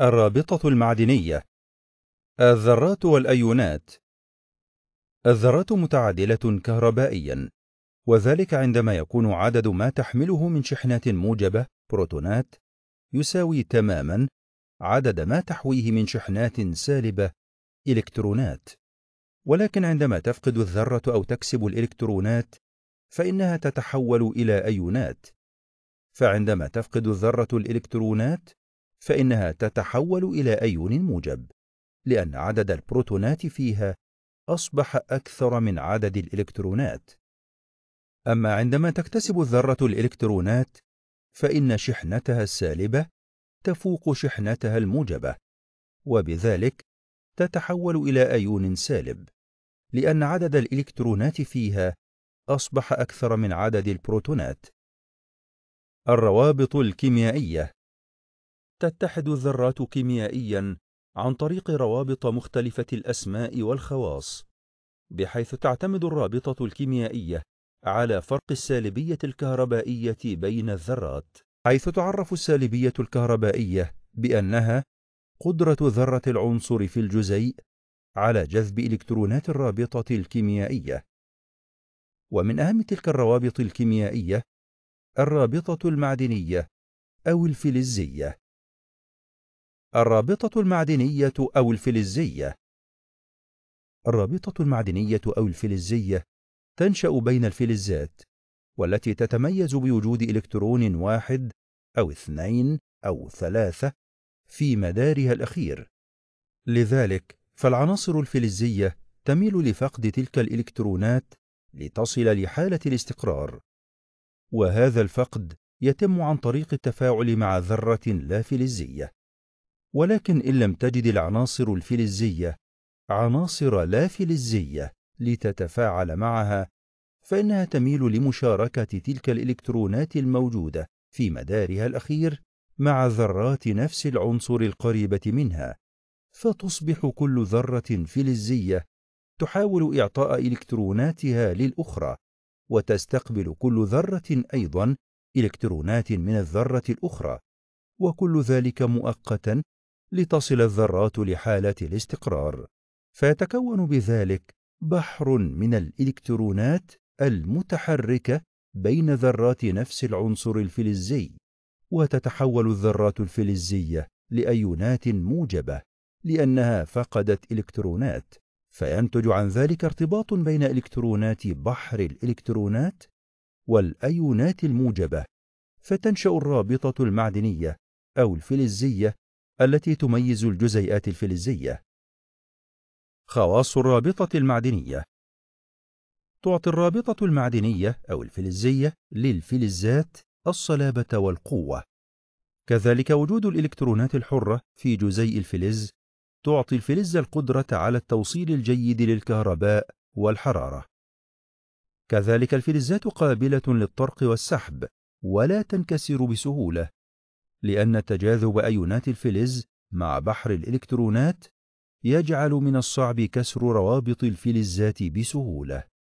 الرابطة المعدنية الذرات والأيونات الذرات متعادلة كهربائيا وذلك عندما يكون عدد ما تحمله من شحنات موجبة بروتونات يساوي تماما عدد ما تحويه من شحنات سالبة إلكترونات ولكن عندما تفقد الذرة أو تكسب الإلكترونات فإنها تتحول إلى أيونات فعندما تفقد الذرة الإلكترونات فإنها تتحول إلى أيون موجب، لأن عدد البروتونات فيها أصبح أكثر من عدد الإلكترونات. أما عندما تكتسب الذرة الإلكترونات، فإن شحنتها السالبة تفوق شحنتها الموجبة، وبذلك تتحول إلى أيون سالب، لأن عدد الإلكترونات فيها أصبح أكثر من عدد البروتونات. الروابط الكيميائية تتحد الذرات كيميائيا عن طريق روابط مختلفة الأسماء والخواص بحيث تعتمد الرابطة الكيميائية على فرق السالبية الكهربائية بين الذرات حيث تعرف السالبية الكهربائية بأنها قدرة ذرة العنصر في الجزيء على جذب إلكترونات الرابطة الكيميائية ومن أهم تلك الروابط الكيميائية الرابطة المعدنية أو الفلزية الرابطة المعدنية أو الفلزية الرابطة المعدنية أو الفلزية تنشأ بين الفلزات والتي تتميز بوجود إلكترون واحد أو اثنين أو ثلاثة في مدارها الأخير لذلك فالعناصر الفلزية تميل لفقد تلك الإلكترونات لتصل لحالة الاستقرار وهذا الفقد يتم عن طريق التفاعل مع ذرة لا فلزية ولكن إن لم تجد العناصر الفلزية عناصر لا فلزية لتتفاعل معها فإنها تميل لمشاركة تلك الإلكترونات الموجودة في مدارها الأخير مع ذرات نفس العنصر القريبة منها فتصبح كل ذرة فلزية تحاول إعطاء إلكتروناتها للأخرى وتستقبل كل ذرة أيضا إلكترونات من الذرة الأخرى وكل ذلك مؤقتا لتصل الذرات لحالة الاستقرار فيتكون بذلك بحر من الإلكترونات المتحركة بين ذرات نفس العنصر الفلزي وتتحول الذرات الفلزية لأيونات موجبة لأنها فقدت إلكترونات فينتج عن ذلك ارتباط بين إلكترونات بحر الإلكترونات والأيونات الموجبة فتنشأ الرابطة المعدنية أو الفلزية التي تميز الجزيئات الفلزية خواص الرابطة المعدنية تعطي الرابطة المعدنية أو الفلزية للفلزات الصلابة والقوة كذلك وجود الإلكترونات الحرة في جزيء الفلز تعطي الفلز القدرة على التوصيل الجيد للكهرباء والحرارة كذلك الفلزات قابلة للطرق والسحب ولا تنكسر بسهولة لأن تجاذب أيونات الفلز مع بحر الإلكترونات يجعل من الصعب كسر روابط الفلزات بسهولة